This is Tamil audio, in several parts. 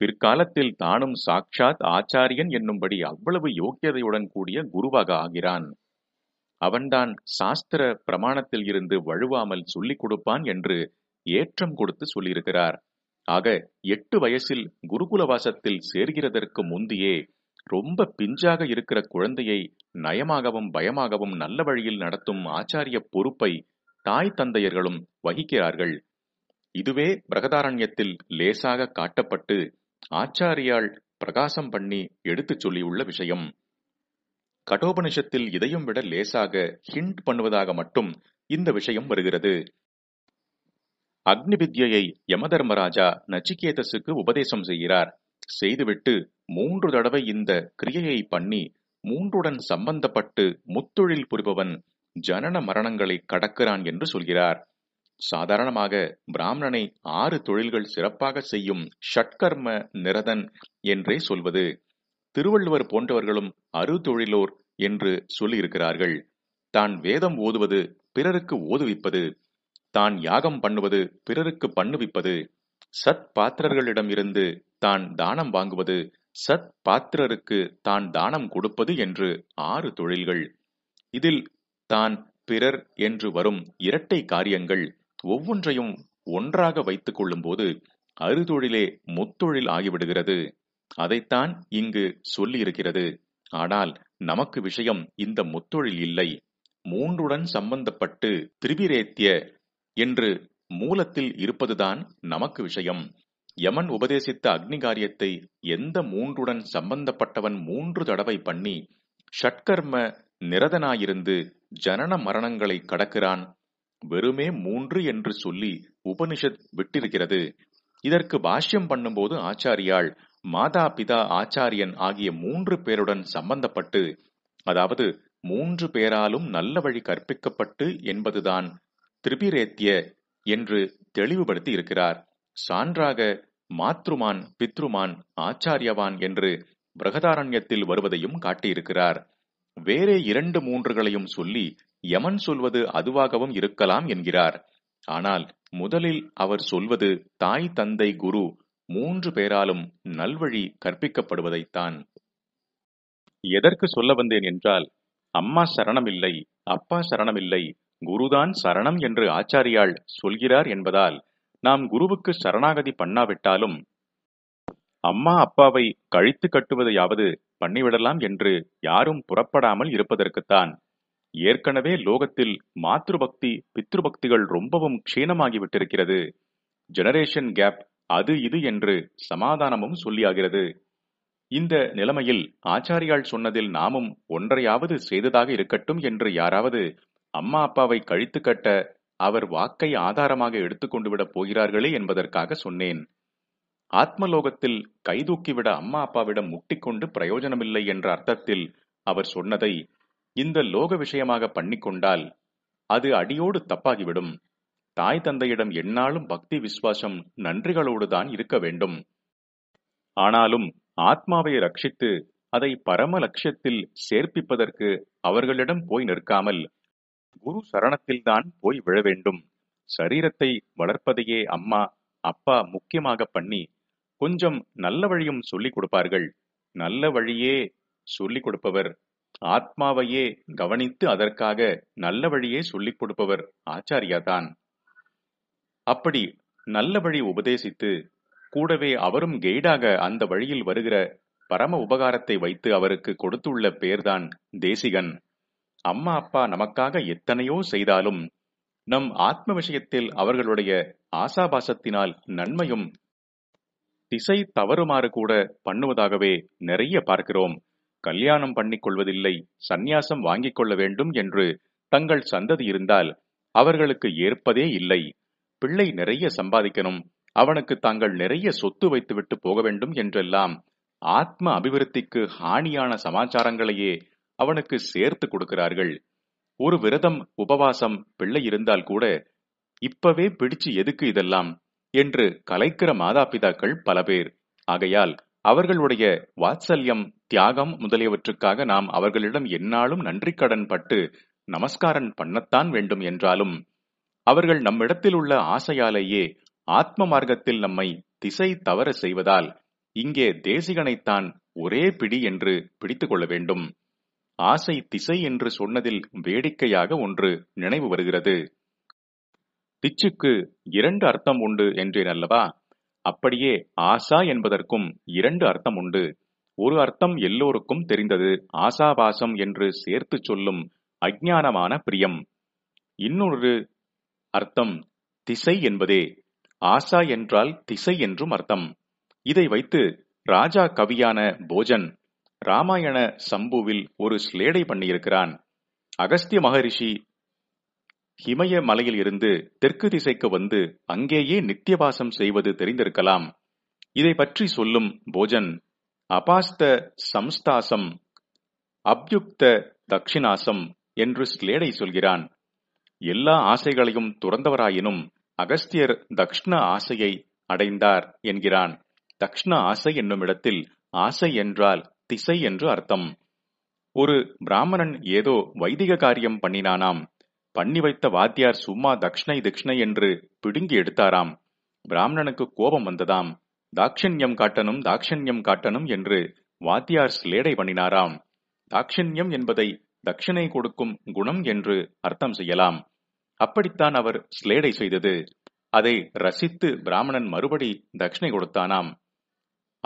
பிற்காலத்தில் தானும் சாக்ஷாத் ஆச்சாரியன் என்னும்படி அவ்வளவு யோக்கியதையுடன் கூடிய குருவாக ஆகிறான் அவன்தான் சாஸ்திர பிரமாணத்தில் இருந்து வழுவாமல் சொல்லிக் கொடுப்பான் என்று ஏற்றம் கொடுத்து சொல்லியிருக்கிறார் ஆக எட்டு வயசில் குருகுலவாசத்தில் சேர்கிறதற்கு முந்தியே ரொம்ப பிஞ்சாக இருக்கிற குழந்தையை நயமாகவும் பயமாகவும் நல்ல வழியில் நடத்தும் ஆச்சாரிய பொறுப்பை தாய் தந்தையர்களும் வகிக்கிறார்கள் இதுவே பிரகதாரண்யத்தில் லேசாக காட்டப்பட்டு ஆச்சாரியால் பிரகாசம் பண்ணி எடுத்துச் சொல்லியுள்ள விஷயம் கடோபனிஷத்தில் இதையும் விட லேசாக ஹிண்ட் பண்ணுவதாக மட்டும் இந்த விஷயம் வருகிறது அக்னி வித்யை யமதர்மராஜா நச்சிகேதஸுக்கு உபதேசம் செய்கிறார் செய்துவிட்டு மூன்று தடவை இந்த கிரியையை பண்ணி மூன்றுடன் சம்பந்தப்பட்டு முத்தொழில் புரிபவன் ஜனன மரணங்களை கடக்கிறான் என்று சொல்கிறார் சாதாரணமாக பிராமணனை ஆறு தொழில்கள் சிறப்பாக செய்யும் ஷட்கர்ம நிரதன் என்றே சொல்வது திருவள்ளுவர் போன்றவர்களும் அறு தொழிலோர் என்று சொல்லியிருக்கிறார்கள் தான் வேதம் ஓதுவது பிறருக்கு ஓதுவிப்பது தான் யாகம் பண்ணுவது பிறருக்கு பண்ணுவிப்பது சத் பாத்திரர்களிடம் இருந்து தான் தானம் வாங்குவது சத் பாத்திரருக்கு தான் தானம் கொடுப்பது என்று ஆறு தொழில்கள் இதில் தான் பிறர் என்று வரும் இரட்டை காரியங்கள் ஒவ்வொன்றையும் ஒன்றாக வைத்துக் கொள்ளும்போது அறுதொழிலே முத்தொழில் ஆகிவிடுகிறது அதைத்தான் இங்கு சொல்லியிருக்கிறது ஆனால் நமக்கு விஷயம் இந்த முத்தொழில் இல்லை மூன்றுடன் சம்பந்தப்பட்டு திரிவிரேத்திய என்று மூலத்தில் இருப்பதுதான் நமக்கு விஷயம் யமன் உபதேசித்த அக்னிகாரியத்தை எந்த மூன்றுடன் சம்பந்தப்பட்டவன் மூன்று தடவை பண்ணி ஷட்கர்ம நிரதனாயிருந்து ஜனன மரணங்களை கடக்கிறான் வெறுமே மூன்று என்று சொல்லி உபனிஷத் விட்டிருக்கிறது இதற்கு பாஷ்யம் பண்ணும்போது ஆச்சாரியால் மாதா பிதா ஆச்சாரியன் ஆகிய மூன்று பேருடன் சம்பந்தப்பட்டு அதாவது மூன்று பேராலும் நல்ல வழி கற்பிக்கப்பட்டு என்பதுதான் திரிபிரேத்திய என்று தெளிவுபடுத்தி இருக்கிறார் சான்றாக மாத்ருமான் பித்ருமான் ஆச்சாரியவான் என்று பிரகதாரண்யத்தில் வருவதையும் காட்டியிருக்கிறார் வேறே இரண்டு மூன்றுகளையும் சொல்லி யமன் சொல்வது அதுவாகவும் இருக்கலாம் என்கிறார் ஆனால் முதலில் அவர் சொல்வது தாய் தந்தை குரு மூன்று பேராலும் நல்வழி கற்பிக்கப்படுவதைத்தான் எதற்கு சொல்ல வந்தேன் என்றால் அம்மா சரணமில்லை அப்பா சரணமில்லை குருதான் சரணம் என்று ஆச்சாரியால் சொல்கிறார் என்பதால் நாம் குருவுக்கு சரணாகதி பண்ணாவிட்டாலும் அம்மா அப்பாவை கழித்து கட்டுவதையாவது பண்ணிவிடலாம் என்று யாரும் புறப்படாமல் இருப்பதற்குத்தான் ஏற்கனவே லோகத்தில் பித்ரு பித்ருபக்திகள் ரொம்பவும் க்ஷீணமாகி விட்டிருக்கிறது ஜெனரேஷன் கேப் அது இது என்று சமாதானமும் சொல்லியாகிறது இந்த நிலைமையில் ஆச்சாரியால் சொன்னதில் நாமும் ஒன்றையாவது செய்ததாக இருக்கட்டும் என்று யாராவது அம்மா அப்பாவை கழித்து கட்ட அவர் வாக்கை ஆதாரமாக எடுத்துக்கொண்டு விடப் போகிறார்களே என்பதற்காக சொன்னேன் ஆத்மலோகத்தில் கைதூக்கிவிட அம்மா அப்பாவிடம் முட்டிக்கொண்டு பிரயோஜனமில்லை என்ற அர்த்தத்தில் அவர் சொன்னதை இந்த லோக விஷயமாக பண்ணிக்கொண்டால் அது அடியோடு தப்பாகிவிடும் தாய் தந்தையிடம் எந்நாளும் பக்தி விஸ்வாசம் நன்றிகளோடுதான் இருக்க வேண்டும் ஆனாலும் ஆத்மாவை ரட்சித்து அதை பரம லட்சியத்தில் சேர்ப்பிப்பதற்கு அவர்களிடம் போய் நிற்காமல் குரு சரணத்தில்தான் போய் விழ வேண்டும் சரீரத்தை வளர்ப்பதையே அம்மா அப்பா முக்கியமாக பண்ணி கொஞ்சம் நல்ல வழியும் சொல்லிக் கொடுப்பார்கள் நல்ல வழியே சொல்லிக் கொடுப்பவர் ஆத்மாவையே கவனித்து அதற்காக நல்ல வழியே சொல்லிக் கொடுப்பவர் ஆச்சாரியா தான் அப்படி நல்ல வழி உபதேசித்து கூடவே அவரும் கெய்டாக அந்த வழியில் வருகிற பரம உபகாரத்தை வைத்து அவருக்கு கொடுத்துள்ள பேர்தான் தேசிகன் அம்மா அப்பா நமக்காக எத்தனையோ செய்தாலும் நம் ஆத்ம விஷயத்தில் அவர்களுடைய ஆசாபாசத்தினால் நன்மையும் திசை தவறுமாறு கூட பண்ணுவதாகவே நிறைய பார்க்கிறோம் கல்யாணம் பண்ணிக் கொள்வதில்லை சந்நியாசம் வாங்கிக் கொள்ள வேண்டும் என்று தங்கள் சந்ததி இருந்தால் அவர்களுக்கு ஏற்பதே இல்லை பிள்ளை நிறைய சம்பாதிக்கணும் அவனுக்கு தாங்கள் நிறைய சொத்து வைத்துவிட்டு போக வேண்டும் என்றெல்லாம் ஆத்ம அபிவிருத்திக்கு ஹானியான சமாச்சாரங்களையே அவனுக்கு சேர்த்து கொடுக்கிறார்கள் ஒரு விரதம் உபவாசம் பிள்ளை இருந்தால் கூட இப்பவே பிடிச்சு எதுக்கு இதெல்லாம் என்று கலைக்கிற மாதாபிதாக்கள் பல பேர் ஆகையால் அவர்களுடைய வாத்சல்யம் தியாகம் முதலியவற்றுக்காக நாம் அவர்களிடம் என்னாலும் நன்றி கடன் பட்டு நமஸ்காரம் பண்ணத்தான் வேண்டும் என்றாலும் அவர்கள் நம்மிடத்தில் உள்ள ஆசையாலேயே ஆத்ம மார்க்கத்தில் நம்மை திசை தவற செய்வதால் இங்கே தேசிகனைத்தான் ஒரே பிடி என்று பிடித்துக் கொள்ள வேண்டும் ஆசை திசை என்று சொன்னதில் வேடிக்கையாக ஒன்று நினைவு வருகிறது பிச்சுக்கு இரண்டு அர்த்தம் உண்டு என்றேன் அல்லவா அப்படியே ஆசா என்பதற்கும் இரண்டு அர்த்தம் உண்டு ஒரு அர்த்தம் எல்லோருக்கும் தெரிந்தது ஆசாபாசம் என்று சேர்த்து சொல்லும் அஜானமான பிரியம் இன்னொரு அர்த்தம் திசை என்பதே ஆசா என்றால் திசை என்றும் அர்த்தம் இதை வைத்து ராஜா கவியான போஜன் ராமாயண சம்புவில் ஒரு ஸ்லேடை பண்ணியிருக்கிறான் அகஸ்திய மகரிஷி ஹிமய மலையில் இருந்து தெற்கு திசைக்கு வந்து அங்கேயே நித்தியவாசம் செய்வது தெரிந்திருக்கலாம் இதை பற்றி சொல்லும் போஜன் அபாஸ்த சம்ஸ்தாசம் அப்யுக்த தக்ஷிணாசம் என்று ஸ்லேடை சொல்கிறான் எல்லா ஆசைகளையும் துறந்தவராயினும் அகஸ்தியர் தக்ஷ்ண ஆசையை அடைந்தார் என்கிறான் தக்ஷ்ண ஆசை என்னும் இடத்தில் ஆசை என்றால் திசை என்று அர்த்தம் ஒரு பிராமணன் ஏதோ வைதிக காரியம் பண்ணினானாம் பண்ணி வைத்த வாத்தியார் சும்மா தக்ஷணை தக்ஷணை என்று பிடுங்கி எடுத்தாராம் பிராமணனுக்கு கோபம் வந்ததாம் தாக்ஷண்யம் காட்டனும் தாக்ஷண்யம் காட்டனும் என்று வாத்தியார் ஸ்லேடை பண்ணினாராம் தாக்ஷண்யம் என்பதை தட்சிணை கொடுக்கும் குணம் என்று அர்த்தம் செய்யலாம் அப்படித்தான் அவர் ஸ்லேடை செய்தது அதை ரசித்து பிராமணன் மறுபடி தட்சிணை கொடுத்தானாம்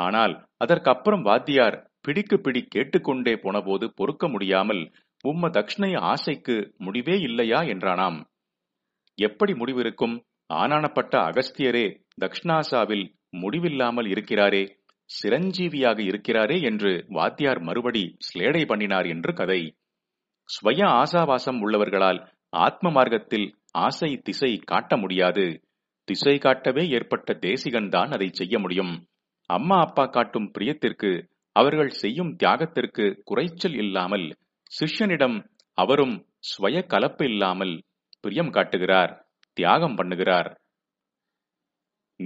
ஆனால் அதற்கப்புறம் வாத்தியார் பிடிக்கு பிடி கேட்டுக்கொண்டே போனபோது பொறுக்க முடியாமல் உம்ம தக்ஷணைய ஆசைக்கு முடிவே இல்லையா என்றானாம் எப்படி முடிவிருக்கும் ஆனானப்பட்ட அகஸ்தியரே தக்ஷணாசாவில் முடிவில்லாமல் இருக்கிறாரே சிரஞ்சீவியாக இருக்கிறாரே என்று வாத்தியார் மறுபடி ஸ்லேடை பண்ணினார் என்று கதை ஸ்வய ஆசாவாசம் உள்ளவர்களால் ஆத்ம மார்க்கத்தில் ஆசை திசை காட்ட முடியாது திசை காட்டவே ஏற்பட்ட தேசிகன் தான் அதை செய்ய முடியும் அம்மா அப்பா காட்டும் பிரியத்திற்கு அவர்கள் செய்யும் தியாகத்திற்கு குறைச்சல் இல்லாமல் சிஷ்யனிடம் அவரும் ஸ்வய கலப்பு இல்லாமல் பிரியம் காட்டுகிறார் தியாகம் பண்ணுகிறார்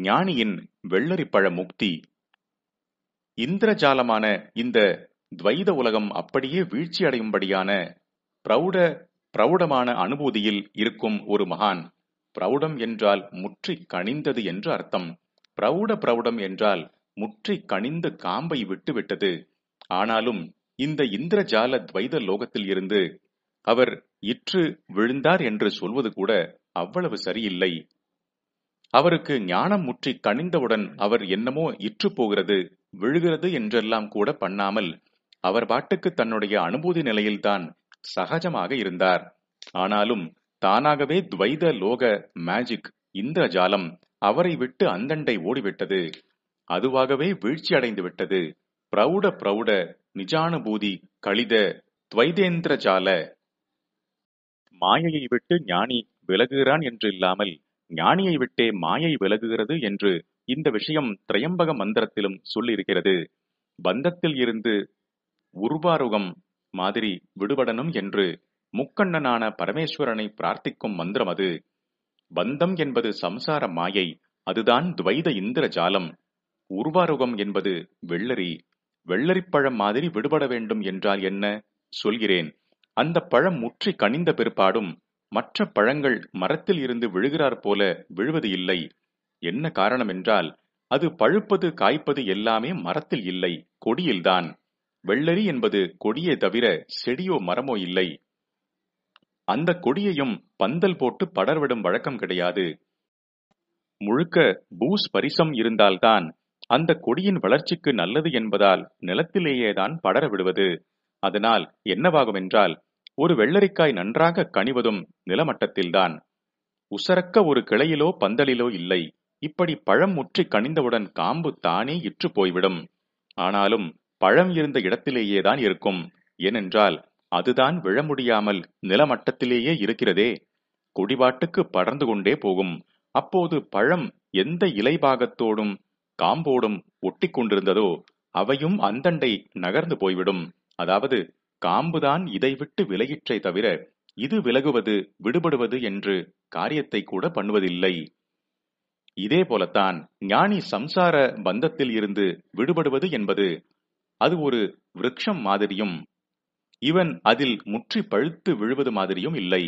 ஞானியின் வெள்ளரிப்பழ முக்தி இந்திரஜாலமான இந்த துவைத உலகம் அப்படியே வீழ்ச்சி அடையும்படியான பிரௌட பிரௌடமான அனுபூதியில் இருக்கும் ஒரு மகான் பிரௌடம் என்றால் முற்றி கணிந்தது என்று அர்த்தம் பிரௌட பிரௌடம் என்றால் முற்றி கணிந்த காம்பை விட்டுவிட்டது ஆனாலும் இந்த இந்திரஜால துவைத லோகத்தில் இருந்து அவர் இற்று விழுந்தார் என்று சொல்வது கூட அவ்வளவு சரியில்லை அவருக்கு ஞானம் முற்றி கணிந்தவுடன் அவர் என்னமோ இற்று போகிறது விழுகிறது என்றெல்லாம் கூட பண்ணாமல் அவர் பாட்டுக்கு தன்னுடைய அனுபூதி நிலையில்தான் சகஜமாக இருந்தார் ஆனாலும் தானாகவே துவைத லோக மேஜிக் இந்திரஜாலம் அவரை விட்டு அந்தண்டை ஓடிவிட்டது அதுவாகவே வீழ்ச்சி அடைந்து விட்டது பிரௌட பிரௌட நிஜானுபூதி கழித ஜால மாயையை விட்டு ஞானி விலகுகிறான் என்று இல்லாமல் ஞானியை விட்டே மாயை விலகுகிறது என்று இந்த விஷயம் திரையம்பக மந்திரத்திலும் சொல்லியிருக்கிறது பந்தத்தில் இருந்து உருவாருகம் மாதிரி விடுபடணும் என்று முக்கண்ணனான பரமேஸ்வரனை பிரார்த்திக்கும் மந்திரம் அது பந்தம் என்பது சம்சார மாயை அதுதான் துவைத இந்திர ஜாலம் உருவாருகம் என்பது வெள்ளரி வெள்ளரிப்பழம் மாதிரி விடுபட வேண்டும் என்றால் என்ன சொல்கிறேன் அந்த பழம் முற்றி கனிந்த பிற்பாடும் மற்ற பழங்கள் மரத்தில் இருந்து விழுகிறார் போல விழுவது இல்லை என்ன காரணம் என்றால் அது பழுப்பது காய்ப்பது எல்லாமே மரத்தில் இல்லை கொடியில்தான் வெள்ளரி என்பது கொடியே தவிர செடியோ மரமோ இல்லை அந்த கொடியையும் பந்தல் போட்டு படர்விடும் வழக்கம் கிடையாது முழுக்க பூஸ் பரிசம் இருந்தால்தான் அந்த கொடியின் வளர்ச்சிக்கு நல்லது என்பதால் நிலத்திலேயேதான் படர விடுவது அதனால் என்னவாகும் என்றால் ஒரு வெள்ளரிக்காய் நன்றாக கனிவதும் நிலமட்டத்தில்தான் உசரக்க ஒரு கிளையிலோ பந்தலிலோ இல்லை இப்படி பழம் முற்றி கனிந்தவுடன் காம்பு தானே இற்று போய்விடும் ஆனாலும் பழம் இருந்த இடத்திலேயேதான் இருக்கும் ஏனென்றால் அதுதான் விழ முடியாமல் நிலமட்டத்திலேயே இருக்கிறதே கொடிவாட்டுக்கு படர்ந்து கொண்டே போகும் அப்போது பழம் எந்த இலைபாகத்தோடும் காம்போடும் ஒட்டி கொண்டிருந்ததோ அவையும் அந்தண்டை நகர்ந்து போய்விடும் அதாவது காம்புதான் இதை விட்டு விலகிற்றே தவிர இது விலகுவது விடுபடுவது என்று காரியத்தை கூட பண்ணுவதில்லை இதே போலத்தான் ஞானி சம்சார பந்தத்தில் இருந்து விடுபடுவது என்பது அது ஒரு விரக்ஷம் மாதிரியும் இவன் அதில் முற்றி பழுத்து விழுவது மாதிரியும் இல்லை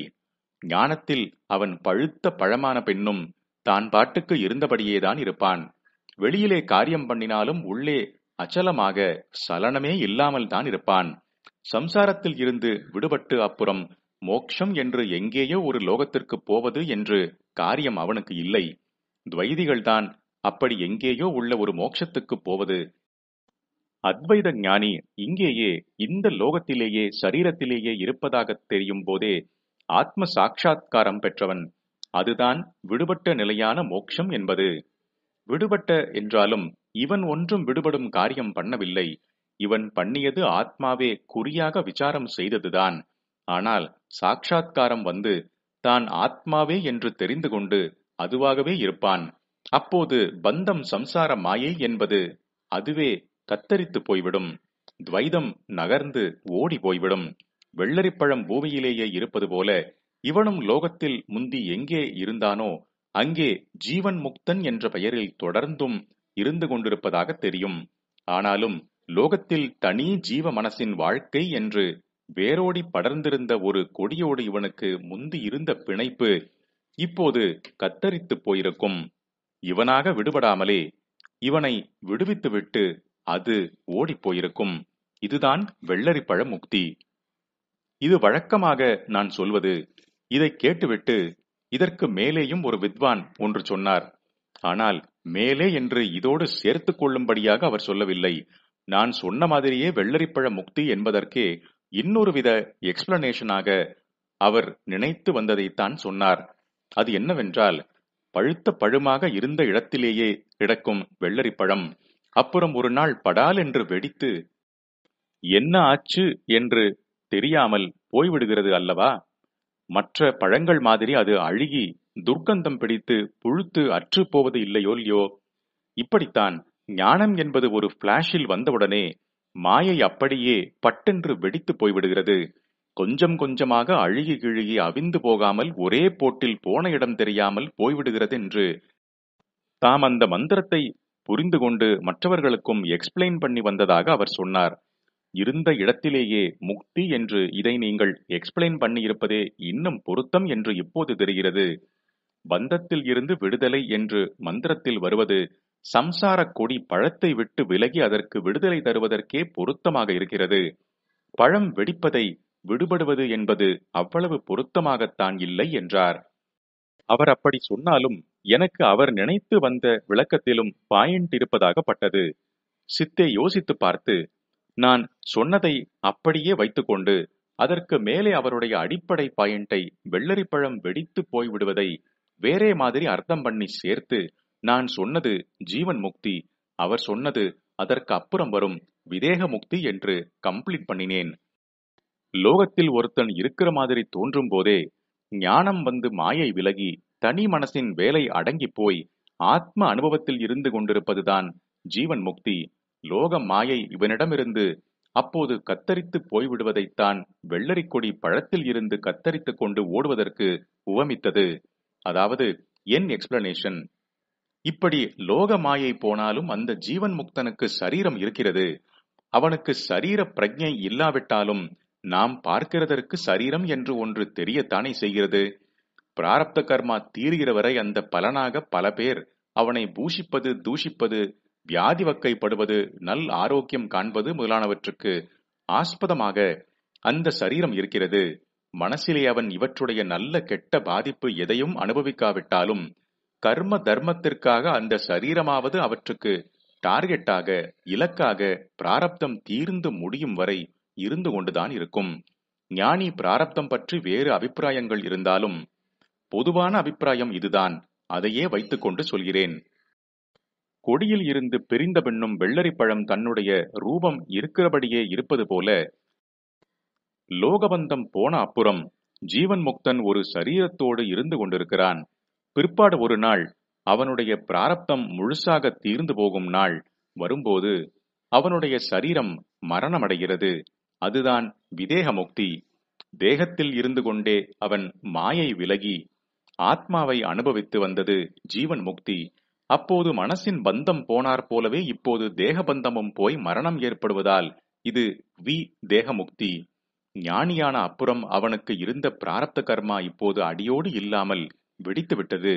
ஞானத்தில் அவன் பழுத்த பழமான பெண்ணும் தான் பாட்டுக்கு இருந்தபடியேதான் இருப்பான் வெளியிலே காரியம் பண்ணினாலும் உள்ளே அச்சலமாக சலனமே இல்லாமல் தான் இருப்பான் சம்சாரத்தில் இருந்து விடுபட்டு அப்புறம் மோக்ஷம் என்று எங்கேயோ ஒரு லோகத்திற்கு போவது என்று காரியம் அவனுக்கு இல்லை துவைதிகள் தான் அப்படி எங்கேயோ உள்ள ஒரு மோட்சத்துக்கு போவது அத்வைத ஞானி இங்கேயே இந்த லோகத்திலேயே சரீரத்திலேயே இருப்பதாக தெரியும் போதே ஆத்ம சாட்சா்காரம் பெற்றவன் அதுதான் விடுபட்ட நிலையான மோக்ஷம் என்பது விடுபட்ட என்றாலும் இவன் ஒன்றும் விடுபடும் காரியம் பண்ணவில்லை இவன் பண்ணியது ஆத்மாவே குறியாக விசாரம் செய்ததுதான் ஆனால் சாட்சா்காரம் வந்து தான் ஆத்மாவே என்று தெரிந்து கொண்டு அதுவாகவே இருப்பான் அப்போது பந்தம் சம்சார மாயை என்பது அதுவே தத்தரித்து போய்விடும் துவைதம் நகர்ந்து ஓடி போய்விடும் வெள்ளரிப்பழம் பூமியிலேயே இருப்பது போல இவனும் லோகத்தில் முந்தி எங்கே இருந்தானோ அங்கே ஜீவன் முக்தன் என்ற பெயரில் தொடர்ந்தும் இருந்து கொண்டிருப்பதாக தெரியும் ஆனாலும் லோகத்தில் தனி ஜீவ மனசின் வாழ்க்கை என்று வேரோடி படர்ந்திருந்த ஒரு கொடியோடு இவனுக்கு முந்தி இருந்த பிணைப்பு இப்போது கத்தரித்து போயிருக்கும் இவனாக விடுபடாமலே இவனை விடுவித்துவிட்டு அது போயிருக்கும் இதுதான் வெள்ளரிப்பழ முக்தி இது வழக்கமாக நான் சொல்வது இதை கேட்டுவிட்டு இதற்கு மேலேயும் ஒரு வித்வான் ஒன்று சொன்னார் ஆனால் மேலே என்று இதோடு சேர்த்துக் கொள்ளும்படியாக அவர் சொல்லவில்லை நான் சொன்ன மாதிரியே வெள்ளரிப்பழ முக்தி என்பதற்கே இன்னொரு வித எக்ஸ்பிளனேஷனாக அவர் நினைத்து வந்ததைத்தான் சொன்னார் அது என்னவென்றால் பழுத்த பழுமாக இருந்த இடத்திலேயே கிடக்கும் வெள்ளரிப்பழம் அப்புறம் ஒரு நாள் படால் என்று வெடித்து என்ன ஆச்சு என்று தெரியாமல் போய்விடுகிறது அல்லவா மற்ற பழங்கள் மாதிரி அது அழுகி துர்க்கந்தம் பிடித்து புழுத்து அற்று போவது இல்லையோ இல்லையோ இப்படித்தான் ஞானம் என்பது ஒரு பிளாஷில் வந்தவுடனே மாயை அப்படியே பட்டென்று வெடித்து போய்விடுகிறது கொஞ்சம் கொஞ்சமாக அழுகி கிழுகி அவிந்து போகாமல் ஒரே போட்டில் போன இடம் தெரியாமல் போய்விடுகிறது என்று தாம் அந்த மந்திரத்தை புரிந்து கொண்டு மற்றவர்களுக்கும் எக்ஸ்பிளைன் பண்ணி வந்ததாக அவர் சொன்னார் இருந்த இடத்திலேயே முக்தி என்று இதை நீங்கள் எக்ஸ்பிளைன் பண்ணியிருப்பதே இன்னும் பொருத்தம் என்று இப்போது தெரிகிறது பந்தத்தில் இருந்து விடுதலை என்று மந்திரத்தில் வருவது சம்சார கொடி பழத்தை விட்டு விலகி அதற்கு விடுதலை தருவதற்கே பொருத்தமாக இருக்கிறது பழம் வெடிப்பதை விடுபடுவது என்பது அவ்வளவு பொருத்தமாகத்தான் இல்லை என்றார் அவர் அப்படி சொன்னாலும் எனக்கு அவர் நினைத்து வந்த விளக்கத்திலும் பாயிண்ட் இருப்பதாகப்பட்டது சித்தே யோசித்து பார்த்து நான் சொன்னதை அப்படியே வைத்துக்கொண்டு அதற்கு மேலே அவருடைய அடிப்படை பாயிண்டை வெள்ளரிப்பழம் வெடித்து போய்விடுவதை வேறே மாதிரி அர்த்தம் பண்ணி சேர்த்து நான் சொன்னது ஜீவன் முக்தி அவர் சொன்னது அதற்கு அப்புறம் வரும் விதேக முக்தி என்று கம்ப்ளீட் பண்ணினேன் லோகத்தில் ஒருத்தன் இருக்கிற மாதிரி தோன்றும் போதே ஞானம் வந்து மாயை விலகி தனி மனசின் வேலை அடங்கி போய் ஆத்ம அனுபவத்தில் இருந்து கொண்டிருப்பதுதான் ஜீவன் முக்தி லோக மாயை இவனிடமிருந்து அப்போது கத்தரித்து போய்விடுவதைத்தான் வெள்ளரிக்கொடி பழத்தில் இருந்து கத்தரித்து கொண்டு ஓடுவதற்கு உவமித்தது அதாவது என் எக்ஸ்பிளனேஷன் இப்படி லோக மாயை போனாலும் அந்த ஜீவன் முக்தனுக்கு சரீரம் இருக்கிறது அவனுக்கு சரீர பிரஜை இல்லாவிட்டாலும் நாம் பார்க்கிறதற்கு சரீரம் என்று ஒன்று தெரியத்தானே செய்கிறது பிராரப்த கர்மா தீர்கிற வரை அந்த பலனாக பல பேர் அவனை பூஷிப்பது தூஷிப்பது வியாதி வக்கைப்படுவது நல் ஆரோக்கியம் காண்பது முதலானவற்றுக்கு ஆஸ்பதமாக அந்த சரீரம் இருக்கிறது மனசிலே அவன் இவற்றுடைய நல்ல கெட்ட பாதிப்பு எதையும் அனுபவிக்காவிட்டாலும் கர்ம தர்மத்திற்காக அந்த சரீரமாவது அவற்றுக்கு டார்கெட்டாக இலக்காக பிராரப்தம் தீர்ந்து முடியும் வரை இருந்து கொண்டுதான் இருக்கும் ஞானி பிராரப்தம் பற்றி வேறு அபிப்பிராயங்கள் இருந்தாலும் பொதுவான அபிப்பிராயம் இதுதான் அதையே வைத்துக்கொண்டு சொல்கிறேன் கொடியில் இருந்து பிரிந்த வெள்ளரி வெள்ளரிப்பழம் தன்னுடைய ரூபம் இருக்கிறபடியே இருப்பது போல லோகபந்தம் போன அப்புறம் ஜீவன் முக்தன் ஒரு சரீரத்தோடு இருந்து கொண்டிருக்கிறான் பிற்பாடு ஒரு நாள் அவனுடைய பிராரப்தம் முழுசாக தீர்ந்து போகும் நாள் வரும்போது அவனுடைய சரீரம் மரணமடைகிறது அதுதான் விதேக முக்தி தேகத்தில் இருந்து கொண்டே அவன் மாயை விலகி ஆத்மாவை அனுபவித்து வந்தது ஜீவன் முக்தி அப்போது மனசின் பந்தம் போனார் போலவே இப்போது தேக பந்தமும் போய் மரணம் ஏற்படுவதால் இது வி தேகமுக்தி ஞானியான அப்புறம் அவனுக்கு இருந்த பிராரப்த கர்மா இப்போது அடியோடு இல்லாமல் வெடித்துவிட்டது